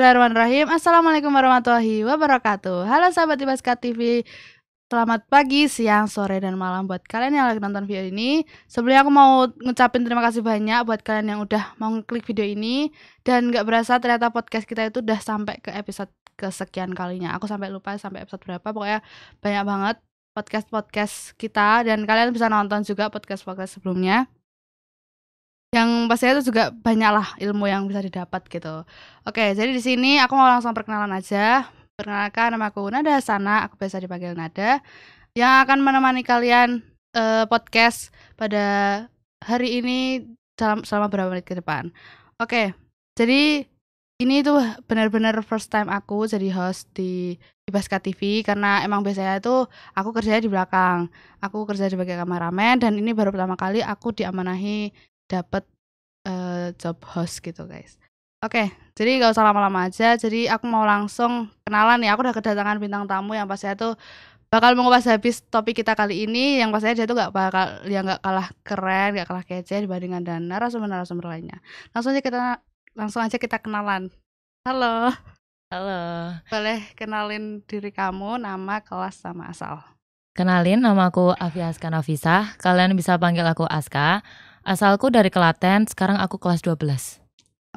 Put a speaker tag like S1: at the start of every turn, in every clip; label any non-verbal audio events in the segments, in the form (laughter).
S1: Bismillahirrahmanirrahim. Assalamualaikum warahmatullahi wabarakatuh. Halo sahabat Ibaska TV. Selamat pagi, siang, sore, dan malam buat kalian yang lagi nonton video ini. Sebelumnya aku mau ngucapin terima kasih banyak buat kalian yang udah mau klik video ini. Dan gak berasa ternyata podcast kita itu udah sampai ke episode kesekian kalinya. Aku sampai lupa sampai episode berapa, pokoknya banyak banget podcast-podcast kita. Dan kalian bisa nonton juga podcast-podcast sebelumnya yang pastinya itu juga banyaklah ilmu yang bisa didapat gitu. Oke, jadi di sini aku mau langsung perkenalan aja. Perkenalkan nama aku Nada Sana, aku biasa dipanggil Nada yang akan menemani kalian uh, podcast pada hari ini dalam selama beberapa menit ke depan. Oke, jadi ini tuh benar-benar first time aku jadi host di Ibaska TV karena emang biasanya itu aku kerja di belakang. Aku kerja sebagai kameramen dan ini baru pertama kali aku diamanahi dapat uh, eh, job host gitu guys oke okay, jadi nggak usah lama-lama aja jadi aku mau langsung kenalan ya aku udah kedatangan bintang tamu yang pastinya tuh bakal mengupas habis topik kita kali ini yang pasti dia tuh gak bakal ya nggak kalah keren nggak kalah kece dibandingkan dan narasumber-narasumber lainnya langsung aja kita langsung aja kita kenalan halo halo boleh kenalin diri kamu nama kelas sama asal
S2: kenalin nama aku Afia Aska Novisa. kalian bisa panggil aku Aska Asalku dari Kelaten, sekarang aku kelas 12.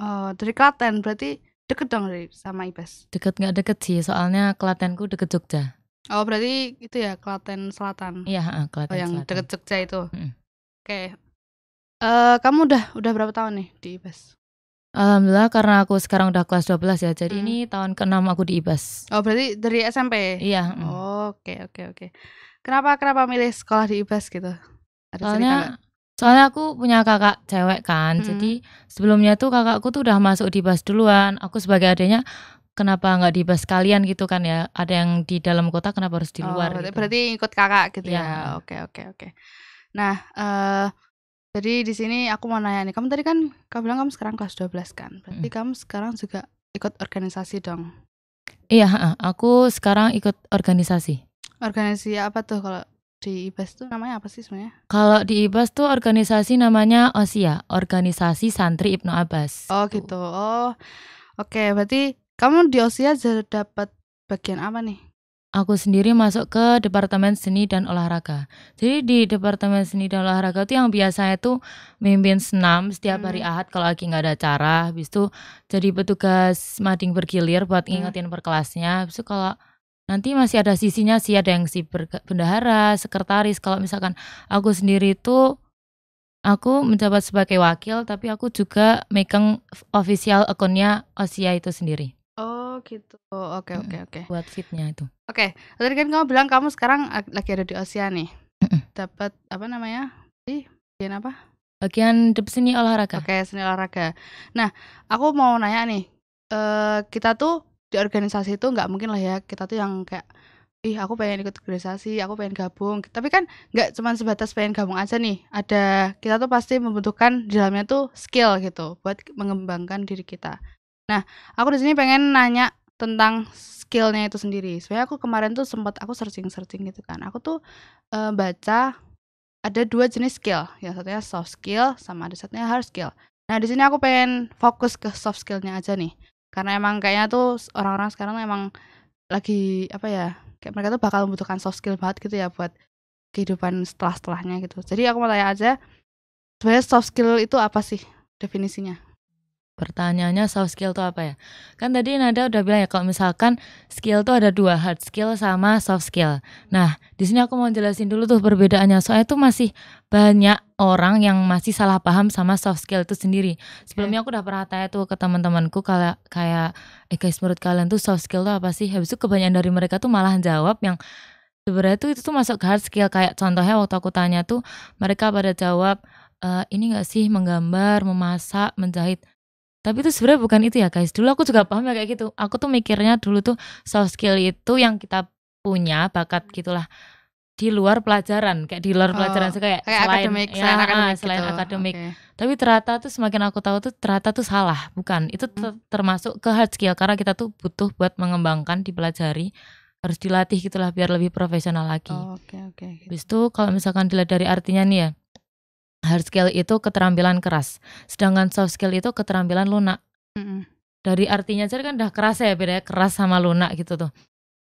S1: Oh, dari Kelaten berarti deket dong dari sama Ibas.
S2: E deket nggak deket sih, soalnya Kelatenku deket Jogja.
S1: Oh, berarti itu ya Kelaten Selatan. Iya, Kelaten oh, yang deket Jogja itu. Mm. Oke. Okay. Uh, eh, kamu udah udah berapa tahun nih di Ibas?
S2: E Alhamdulillah karena aku sekarang udah kelas 12 ya. Jadi hmm. ini mm. tahun ke-6 aku di IBAS.
S1: E oh, berarti dari SMP? Iya. Mm. Oke, oke, oke, Kenapa kenapa milih sekolah di IBAS gitu?
S2: Ada Soalnya soalnya aku punya kakak cewek kan hmm. jadi sebelumnya tuh kakakku tuh udah masuk di bus duluan aku sebagai adanya kenapa nggak di bus kalian gitu kan ya ada yang di dalam kota kenapa harus di oh, luar oh, berarti,
S1: gitu. ikut kakak gitu iya. ya oke oke oke nah uh, jadi di sini aku mau nanya nih kamu tadi kan kamu bilang kamu sekarang kelas 12 kan berarti hmm. kamu sekarang juga ikut organisasi dong
S2: iya aku sekarang ikut organisasi
S1: organisasi apa tuh kalau di IBAS tuh namanya apa sih sebenarnya?
S2: Kalau di IBAS tuh organisasi namanya OSIA, Organisasi Santri Ibnu Abbas.
S1: Oh gitu. Oh. Oke, okay, berarti kamu di OSIA dapat bagian apa nih?
S2: Aku sendiri masuk ke Departemen Seni dan Olahraga. Jadi di Departemen Seni dan Olahraga tuh yang biasanya tuh mimpin senam setiap hmm. hari Ahad kalau lagi nggak ada acara, habis itu jadi petugas mading bergilir buat hmm. ngingetin hmm. perkelasnya. Habis itu kalau Nanti masih ada sisinya sih, ada yang si bendahara, sekretaris. Kalau misalkan aku sendiri itu aku menjabat sebagai wakil, tapi aku juga megang official akunnya OSIA itu sendiri.
S1: Oh gitu. Oh, oke okay, oke okay,
S2: oke. Okay. Buat fitnya itu.
S1: Oke. Okay. Tadi kan kamu bilang kamu sekarang eh, lagi ada di OSIA nih. Dapat apa namanya? Di bagian apa? Bagian seni olahraga. Oke, okay, seni olahraga. Nah, aku mau nanya nih. Uh, kita tuh di organisasi itu nggak mungkin lah ya kita tuh yang kayak ih aku pengen ikut organisasi aku pengen gabung tapi kan nggak cuma sebatas pengen gabung aja nih ada kita tuh pasti membutuhkan di dalamnya tuh skill gitu buat mengembangkan diri kita nah aku di sini pengen nanya tentang skillnya itu sendiri soalnya aku kemarin tuh sempat aku searching searching gitu kan aku tuh e, baca ada dua jenis skill yang satunya soft skill sama ada satunya hard skill nah di sini aku pengen fokus ke soft skillnya aja nih karena emang kayaknya tuh orang-orang sekarang emang lagi apa ya kayak mereka tuh bakal membutuhkan soft skill banget gitu ya buat kehidupan setelah setelahnya gitu jadi aku mau tanya aja sebenarnya soft skill itu apa sih definisinya Pertanyaannya soft skill
S2: itu apa ya? Kan tadi Nada udah bilang ya kalau misalkan skill itu ada dua hard skill sama soft skill. Nah di sini aku mau jelasin dulu tuh perbedaannya. Soalnya tuh masih banyak orang yang masih salah paham sama soft skill itu sendiri. Sebelumnya iya. aku udah pernah tanya tuh ke teman-temanku kalau kayak eh guys menurut kalian tuh soft skill itu apa sih? Habis itu kebanyakan dari mereka tuh malah jawab yang sebenarnya tuh itu tuh masuk ke hard skill kayak contohnya waktu aku tanya tuh mereka pada jawab Uh, ini gak sih menggambar, memasak, menjahit tapi itu sebenarnya bukan itu ya guys. Dulu aku juga paham ya kayak gitu. Aku tuh mikirnya dulu tuh soft skill itu yang kita punya bakat gitulah di luar pelajaran kayak di luar oh, pelajaran sih kayak, kayak selain akademik, ya, selain ah, akademik, selain gitu. akademik. Okay. tapi ternyata tuh semakin aku tahu tuh ternyata tuh salah bukan itu hmm. ter termasuk ke hard skill karena kita tuh butuh buat mengembangkan dipelajari harus dilatih gitulah biar lebih profesional lagi. Oh,
S1: okay, okay,
S2: gitu. Habis itu kalau misalkan dilihat dari artinya nih ya hard skill itu keterampilan keras, sedangkan soft skill itu keterampilan lunak. Mm-hmm. Dari artinya aja kan udah keras ya bedanya keras sama lunak gitu tuh.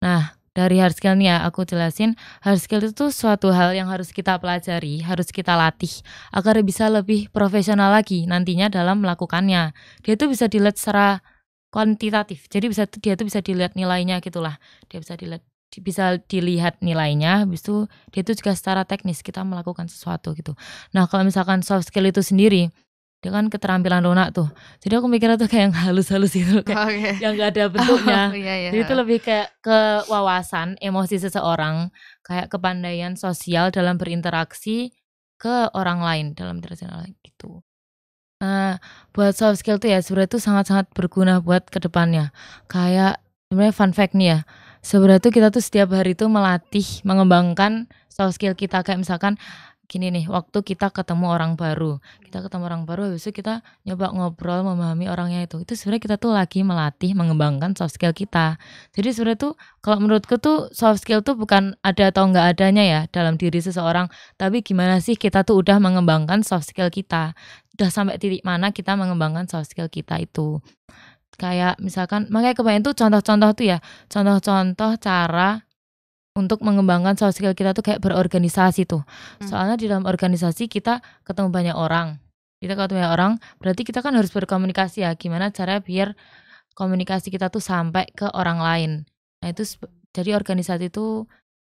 S2: Nah dari hard skill nih ya aku jelasin hard skill itu tuh suatu hal yang harus kita pelajari, harus kita latih agar bisa lebih profesional lagi nantinya dalam melakukannya. Dia itu bisa dilihat secara kuantitatif, jadi bisa dia itu bisa dilihat nilainya gitulah. Dia bisa dilihat bisa dilihat nilainya habis itu dia itu juga secara teknis kita melakukan sesuatu gitu nah kalau misalkan soft skill itu sendiri dia kan keterampilan lunak tuh jadi aku mikirnya tuh kayak yang (laughs) halus-halus gitu kayak okay. yang gak ada bentuknya (laughs) oh, iya, iya. jadi itu iya. lebih kayak ke wawasan emosi seseorang kayak kepandaian sosial dalam berinteraksi ke orang lain dalam interaksi orang lain gitu nah buat soft skill tuh ya sebenarnya itu sangat-sangat berguna buat kedepannya kayak sebenarnya fun fact nih ya sebenarnya tuh kita tuh setiap hari tuh melatih mengembangkan soft skill kita kayak misalkan gini nih waktu kita ketemu orang baru kita ketemu orang baru habis itu kita nyoba ngobrol memahami orangnya itu itu sebenarnya kita tuh lagi melatih mengembangkan soft skill kita jadi sebenarnya tuh kalau menurutku tuh soft skill tuh bukan ada atau enggak adanya ya dalam diri seseorang tapi gimana sih kita tuh udah mengembangkan soft skill kita udah sampai titik mana kita mengembangkan soft skill kita itu kayak misalkan makanya kebanyakan tuh contoh-contoh tuh ya contoh-contoh cara untuk mengembangkan soft skill kita tuh kayak berorganisasi tuh hmm. soalnya di dalam organisasi kita ketemu banyak orang kita ketemu banyak orang berarti kita kan harus berkomunikasi ya gimana cara biar komunikasi kita tuh sampai ke orang lain nah itu jadi organisasi itu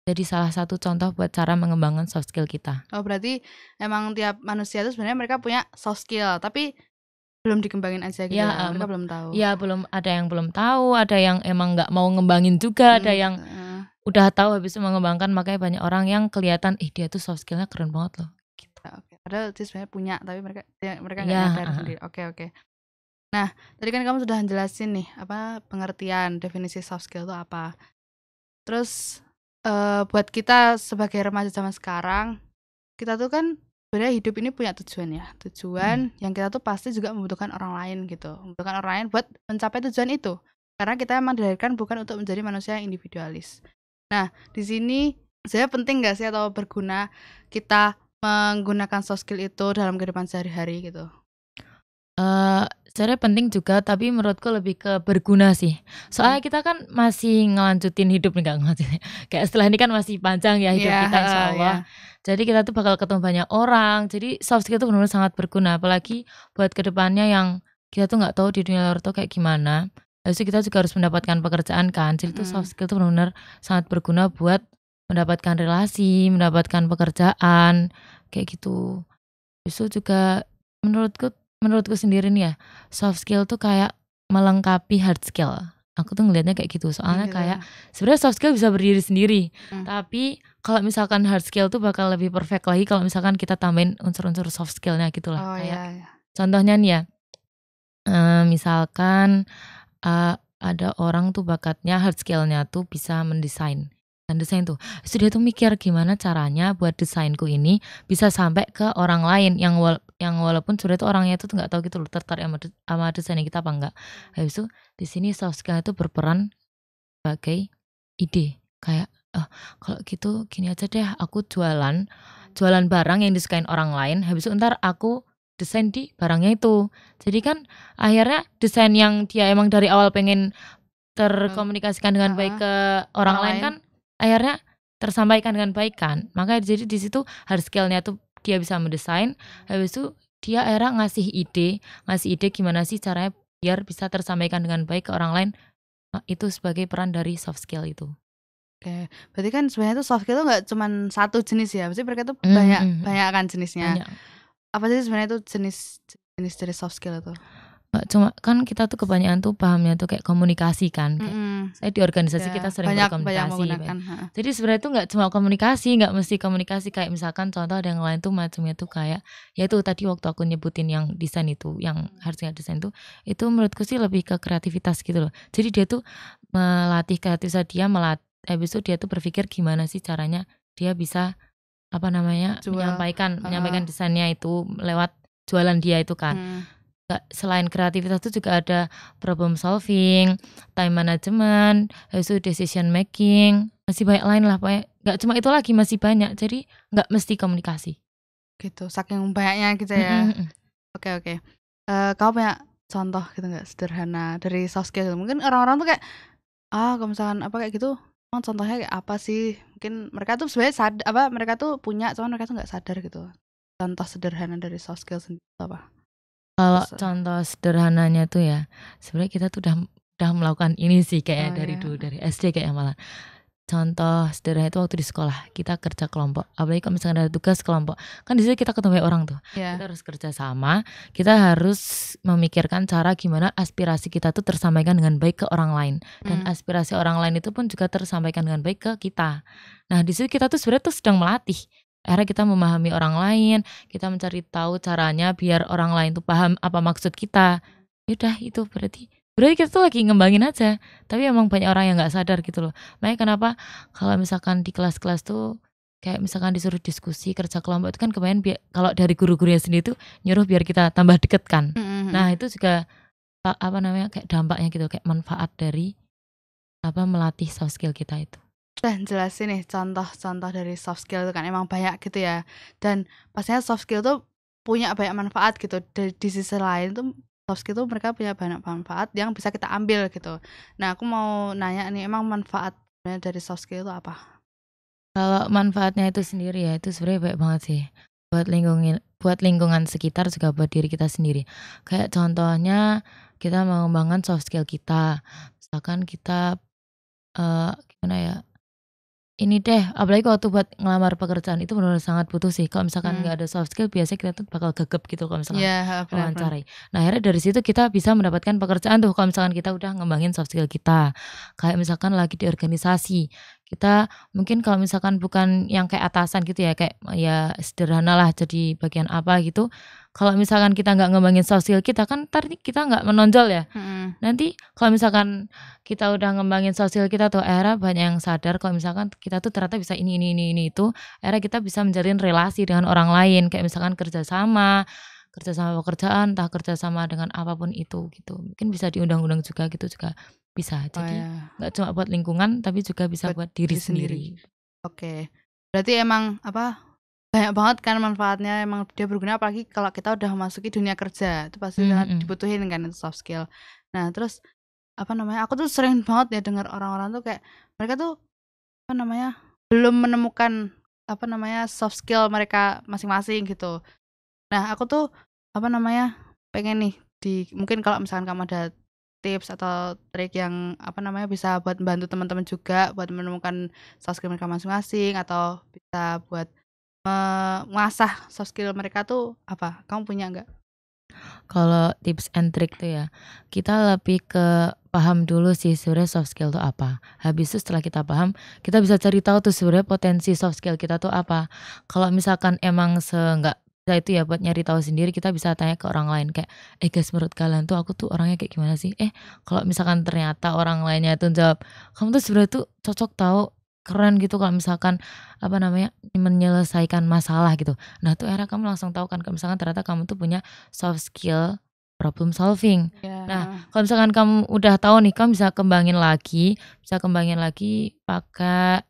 S2: jadi salah satu contoh buat cara mengembangkan soft skill kita.
S1: Oh berarti emang tiap manusia itu sebenarnya mereka punya soft skill, tapi belum dikembangin aja gitu ya, ya. Um, belum tahu ya
S2: belum ada yang belum tahu ada yang emang nggak mau ngembangin juga hmm, ada yang uh. udah tahu habis itu mengembangkan makanya banyak orang yang kelihatan ih dia tuh soft skillnya keren banget loh gitu.
S1: Ah, okay. padahal sih sebenarnya punya tapi mereka ya, mereka nggak ya, nyadar uh. sendiri oke okay, oke okay. nah tadi kan kamu sudah jelasin nih apa pengertian definisi soft skill itu apa terus uh, buat kita sebagai remaja zaman sekarang kita tuh kan sebenarnya hidup ini punya tujuan ya tujuan hmm. yang kita tuh pasti juga membutuhkan orang lain gitu membutuhkan orang lain buat mencapai tujuan itu karena kita emang dilahirkan bukan untuk menjadi manusia yang individualis nah di sini saya penting nggak sih atau berguna kita menggunakan soft skill itu dalam kehidupan sehari-hari gitu
S2: cara eh, sebenarnya penting juga, tapi menurutku lebih ke berguna sih. Soalnya hmm. kita kan masih ngelanjutin hidup nih, Kak, ngelanjutin (laughs) kayak setelah ini kan masih panjang ya hidup hidup iya, kita Insya Allah. yeah. Jadi kita tuh bakal ketemu banyak orang, jadi soft skill tuh benar-benar sangat berguna, apalagi buat kedepannya yang kita tuh nggak tahu di dunia luar tuh kayak gimana. jadi kita juga harus mendapatkan pekerjaan kan, jadi hmm. soft skill tuh benar-benar sangat berguna buat mendapatkan relasi, mendapatkan pekerjaan, kayak gitu. Habis juga menurutku menurutku sendiri nih ya soft skill tuh kayak melengkapi hard skill aku tuh ngelihatnya kayak gitu soalnya yeah. kayak sebenarnya soft skill bisa berdiri sendiri mm. tapi kalau misalkan hard skill tuh bakal lebih perfect lagi kalau misalkan kita tambahin unsur-unsur soft skillnya gitulah oh, iya, kayak yeah, yeah. contohnya nih ya uh, misalkan uh, ada orang tuh bakatnya hard skillnya tuh bisa mendesain dan desain tuh sudah tuh mikir gimana caranya buat desainku ini bisa sampai ke orang lain yang yang walaupun sebenarnya itu orangnya itu nggak tahu gitu loh tertarik sama, sama desain kita apa enggak hmm. habis itu di sini soft skill itu berperan sebagai ide kayak oh, kalau gitu gini aja deh aku jualan hmm. jualan barang yang disukain orang lain habis itu ntar aku desain di barangnya itu jadi kan akhirnya desain yang dia emang dari awal pengen terkomunikasikan dengan baik ke orang, lain kan akhirnya tersampaikan dengan baik kan makanya jadi di situ hard skillnya tuh dia bisa mendesain habis itu dia era ngasih ide ngasih ide gimana sih caranya biar bisa tersampaikan dengan baik ke orang lain eh, itu sebagai peran dari soft skill itu
S1: Oke, berarti kan sebenarnya itu soft skill itu nggak cuma satu jenis ya, berarti mereka itu banyak mm -hmm. banyak kan jenisnya. Banyak. Apa sih sebenarnya itu jenis jenis dari soft skill itu?
S2: Nggak cuma kan kita tuh kebanyakan tuh pahamnya tuh kayak komunikasi kan. Kayak, mm -hmm. Saya di organisasi yeah. kita sering banyak, berkomunikasi. Banyak Jadi sebenarnya tuh nggak cuma komunikasi, nggak mesti komunikasi kayak misalkan contoh ada yang lain tuh macamnya tuh kayak ya itu tadi waktu aku nyebutin yang desain itu, yang harusnya desain itu, itu menurutku sih lebih ke kreativitas gitu loh. Jadi dia tuh melatih kreativitas dia melatih habis itu dia tuh berpikir gimana sih caranya dia bisa apa namanya Jual. menyampaikan uh. menyampaikan desainnya itu lewat jualan dia itu kan. Hmm selain kreativitas itu juga ada problem solving, time management, itu decision making, masih banyak lain lah pak. Gak cuma itu lagi masih banyak. Jadi nggak mesti komunikasi. Gitu, saking
S1: banyaknya gitu ya. Oke oke. Okay, okay. uh, eh, kau punya contoh gitu nggak sederhana dari soft skill? Mungkin orang-orang tuh kayak ah kalau misalkan apa kayak gitu emang contohnya kayak apa sih mungkin mereka tuh sebenarnya sad apa mereka tuh punya cuman mereka tuh nggak sadar gitu contoh sederhana dari soft skill sendiri apa
S2: kalau contoh sederhananya tuh ya, sebenarnya kita tuh udah udah melakukan ini sih kayak oh, dari iya. dulu dari SD kayak malah. Contoh sederhana itu waktu di sekolah kita kerja kelompok. Apalagi kalau misalnya ada tugas kelompok, kan di situ kita ketemu orang tuh. Yeah. Kita harus kerja sama. Kita harus memikirkan cara gimana aspirasi kita tuh tersampaikan dengan baik ke orang lain dan hmm. aspirasi orang lain itu pun juga tersampaikan dengan baik ke kita. Nah di situ kita tuh sebenarnya tuh sedang melatih Akhirnya kita memahami orang lain, kita mencari tahu caranya biar orang lain tuh paham apa maksud kita. Yaudah itu berarti berarti kita tuh lagi ngembangin aja. Tapi emang banyak orang yang nggak sadar gitu loh. Makanya kenapa kalau misalkan di kelas-kelas tuh kayak misalkan disuruh diskusi kerja kelompok itu kan kemarin kalau dari guru-gurunya sendiri tuh nyuruh biar kita tambah deket kan. Mm-hmm. Nah itu juga apa namanya kayak dampaknya gitu kayak manfaat dari apa melatih soft skill kita itu
S1: udah jelasin nih contoh-contoh dari soft skill itu kan emang banyak gitu ya dan pastinya soft skill tuh punya banyak manfaat gitu dari di sisi lain tuh soft skill tuh mereka punya banyak manfaat yang bisa kita ambil gitu nah aku mau nanya nih emang manfaat dari soft skill itu apa
S2: kalau manfaatnya itu sendiri ya itu sebenarnya baik banget sih buat lingkungan buat lingkungan sekitar juga buat diri kita sendiri kayak contohnya kita mengembangkan soft skill kita misalkan kita uh, gimana ya ini deh apalagi kalau tuh buat ngelamar pekerjaan itu benar-benar sangat butuh sih kalau misalkan hmm. nggak hmm. ada soft skill biasanya kita tuh bakal gegep gitu kalau misalkan yeah, iya, wawancarai nah akhirnya dari situ kita bisa mendapatkan pekerjaan tuh kalau misalkan kita udah ngembangin soft skill kita kayak misalkan lagi di organisasi kita mungkin kalau misalkan bukan yang kayak atasan gitu ya, kayak oh, ya sederhana lah jadi bagian apa gitu. Kalau misalkan kita nggak ngembangin sosial kita kan ntar kita nggak menonjol ya. Hmm. Nanti kalau misalkan kita udah ngembangin sosial kita tuh era banyak yang sadar kalau misalkan kita tuh ternyata bisa ini ini ini ini itu, era kita bisa menjalin relasi dengan orang lain kayak misalkan kerjasama kerjasama pekerjaan, entah kerjasama dengan apapun itu gitu. Mungkin bisa diundang-undang juga gitu juga bisa. Oh, Jadi ya.
S1: nggak oh, iya. cuma buat lingkungan tapi juga bisa buat, buat diri, diri sendiri. sendiri. Oke. Berarti emang apa banyak banget kan manfaatnya emang dia berguna apalagi kalau kita udah masuki dunia kerja itu pasti mm -hmm. dibutuhin kan itu soft skill nah terus apa namanya aku tuh sering banget ya dengar orang-orang tuh kayak mereka tuh apa namanya belum menemukan apa namanya soft skill mereka masing-masing gitu nah aku tuh apa namanya pengen nih di mungkin kalau misalkan kamu ada tips atau trik yang apa namanya bisa buat bantu teman-teman juga buat menemukan soft skill mereka masing-masing atau bisa buat mengasah soft skill mereka tuh apa? Kamu punya nggak?
S2: Kalau tips and trick tuh ya, kita lebih ke paham dulu sih sebenarnya soft skill tuh apa. Habis itu setelah kita paham, kita bisa cari tahu tuh sebenarnya potensi soft skill kita tuh apa. Kalau misalkan emang se nggak kita nah, itu ya buat nyari tahu sendiri kita bisa tanya ke orang lain kayak eh guys menurut kalian tuh aku tuh orangnya kayak gimana sih eh kalau misalkan ternyata orang lainnya tuh jawab kamu tuh sebenarnya tuh cocok tahu keren gitu kalau misalkan apa namanya menyelesaikan masalah gitu nah tuh era kamu langsung tahu kan kalau misalkan ternyata kamu tuh punya soft skill problem solving. Yeah. Nah, kalau misalkan kamu udah tahu nih, kamu bisa kembangin lagi, bisa kembangin lagi pakai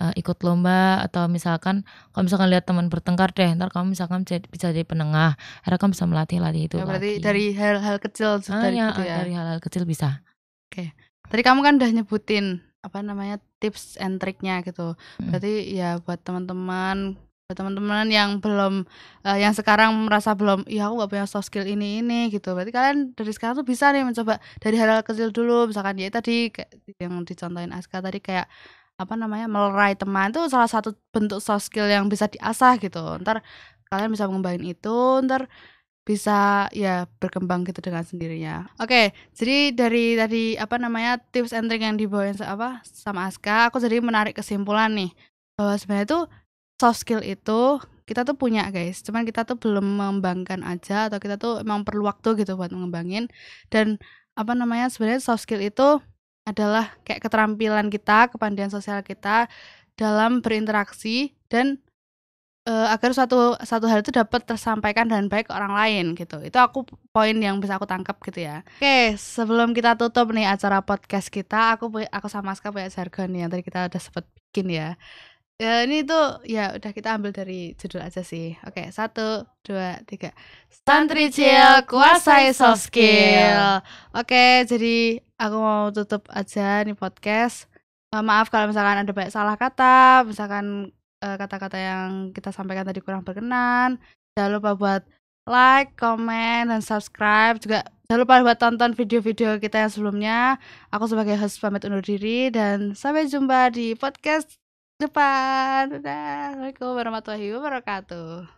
S2: uh, ikut lomba atau misalkan kalau misalkan lihat teman bertengkar deh ntar kamu misalkan bisa, bisa jadi penengah akhirnya kamu bisa melatih latih itu ya, berarti lagi. dari
S1: hal-hal kecil ah, dari, ya, gitu ah, ya. dari hal-hal kecil bisa oke okay. tadi kamu kan udah nyebutin apa namanya tips and triknya gitu hmm. berarti ya buat teman-teman teman-teman yang belum uh, yang sekarang merasa belum ya aku gak punya soft skill ini ini gitu berarti kalian dari sekarang tuh bisa nih mencoba dari hal-hal kecil dulu misalkan ya tadi yang dicontohin Aska tadi kayak apa namanya melerai teman itu salah satu bentuk soft skill yang bisa diasah gitu ntar kalian bisa mengembangin itu ntar bisa ya berkembang gitu dengan sendirinya. Oke, okay, jadi dari tadi apa namanya tips and trick yang dibawain apa sama Aska, aku jadi menarik kesimpulan nih bahwa sebenarnya tuh soft skill itu kita tuh punya guys, cuman kita tuh belum mengembangkan aja atau kita tuh emang perlu waktu gitu buat mengembangin dan apa namanya sebenarnya soft skill itu adalah kayak keterampilan kita, kepandaian sosial kita dalam berinteraksi dan e, agar suatu satu hal itu dapat tersampaikan dan baik ke orang lain gitu. Itu aku poin yang bisa aku tangkap gitu ya. Oke, sebelum kita tutup nih acara podcast kita, aku aku sama Aska punya jargon yang tadi kita udah sempat bikin ya. Ya, ini tuh ya udah kita ambil dari judul aja sih. Oke, satu, dua, tiga. Santri chill, kuasai soft skill. Oke, jadi aku mau tutup aja nih podcast. Uh, maaf kalau misalkan ada banyak salah kata, misalkan eh, kata-kata uh, yang kita sampaikan tadi kurang berkenan. Jangan lupa buat like, comment, dan subscribe. Juga jangan lupa buat tonton video-video kita yang sebelumnya. Aku sebagai host pamit undur diri dan sampai jumpa di podcast depan. Dadah. Assalamualaikum warahmatullahi wabarakatuh.